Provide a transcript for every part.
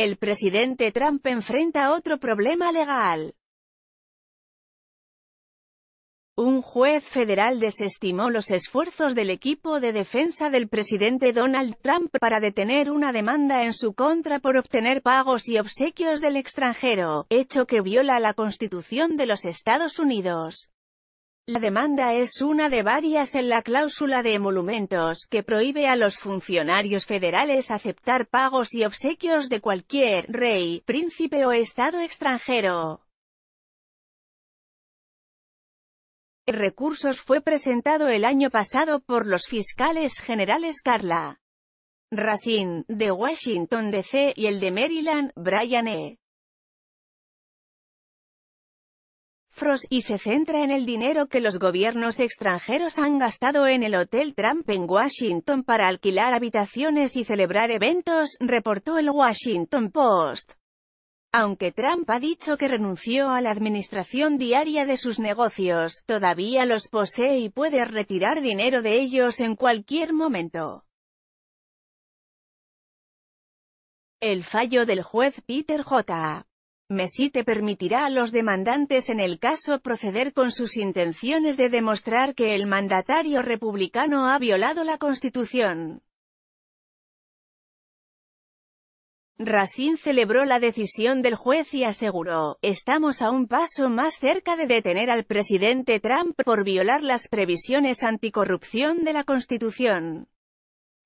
El presidente Trump enfrenta otro problema legal. Un juez federal desestimó los esfuerzos del equipo de defensa del presidente Donald Trump para detener una demanda en su contra por obtener pagos y obsequios del extranjero, hecho que viola la Constitución de los Estados Unidos. La demanda es una de varias en la cláusula de emolumentos, que prohíbe a los funcionarios federales aceptar pagos y obsequios de cualquier rey, príncipe o estado extranjero. El recurso fue presentado el año pasado por los fiscales generales Carla Racine, de Washington, D.C., y el de Maryland, Brian E. y se centra en el dinero que los gobiernos extranjeros han gastado en el Hotel Trump en Washington para alquilar habitaciones y celebrar eventos, reportó el Washington Post. Aunque Trump ha dicho que renunció a la administración diaria de sus negocios, todavía los posee y puede retirar dinero de ellos en cualquier momento. El fallo del juez Peter J. Mesite permitirá a los demandantes en el caso proceder con sus intenciones de demostrar que el mandatario republicano ha violado la Constitución. Racine celebró la decisión del juez y aseguró, estamos a un paso más cerca de detener al presidente Trump por violar las previsiones anticorrupción de la Constitución.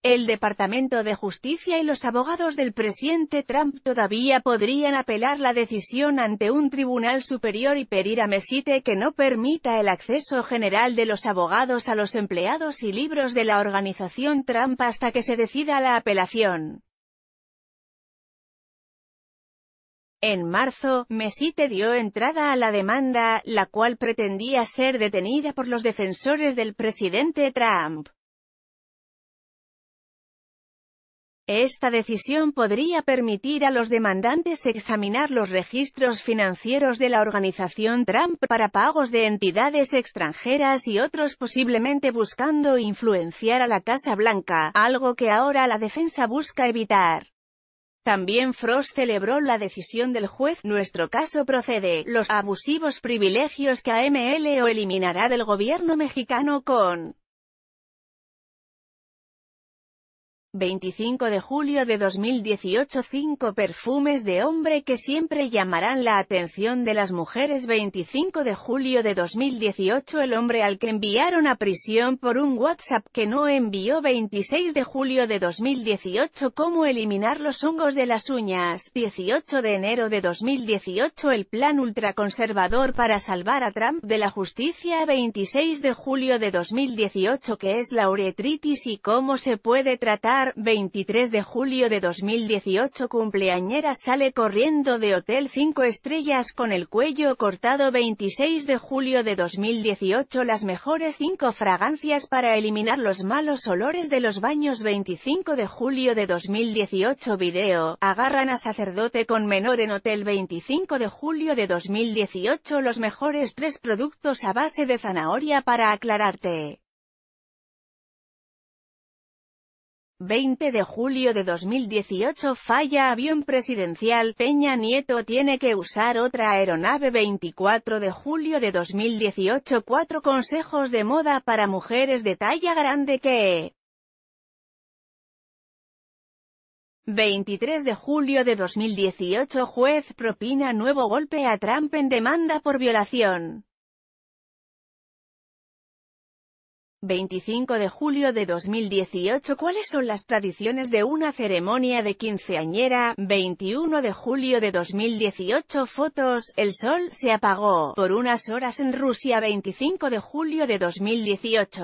El Departamento de Justicia y los abogados del presidente Trump todavía podrían apelar la decisión ante un tribunal superior y pedir a Mesite que no permita el acceso general de los abogados a los empleados y libros de la organización Trump hasta que se decida la apelación. En marzo, Mesite dio entrada a la demanda, la cual pretendía ser detenida por los defensores del presidente Trump. Esta decisión podría permitir a los demandantes examinar los registros financieros de la organización Trump para pagos de entidades extranjeras y otros posiblemente buscando influenciar a la Casa Blanca, algo que ahora la defensa busca evitar. También Frost celebró la decisión del juez, nuestro caso procede, los abusivos privilegios que AMLO eliminará del gobierno mexicano con 25 de julio de 2018 5 perfumes de hombre que siempre llamarán la atención de las mujeres 25 de julio de 2018 El hombre al que enviaron a prisión por un WhatsApp que no envió 26 de julio de 2018 Cómo eliminar los hongos de las uñas 18 de enero de 2018 El plan ultraconservador para salvar a Trump de la justicia 26 de julio de 2018 que es la uretritis y cómo se puede tratar? 23 de julio de 2018 cumpleañera sale corriendo de Hotel 5 Estrellas con el cuello cortado 26 de julio de 2018 Las mejores 5 fragancias para eliminar los malos olores de los baños 25 de julio de 2018 Video, agarran a sacerdote con menor en Hotel 25 de julio de 2018 Los mejores 3 productos a base de zanahoria para aclararte. 20 de julio de 2018 Falla avión presidencial, Peña Nieto tiene que usar otra aeronave 24 de julio de 2018 Cuatro consejos de moda para mujeres de talla grande que... 23 de julio de 2018 Juez propina nuevo golpe a Trump en demanda por violación. 25 de julio de 2018 ¿Cuáles son las tradiciones de una ceremonia de quinceañera? 21 de julio de 2018 Fotos, el sol se apagó por unas horas en Rusia 25 de julio de 2018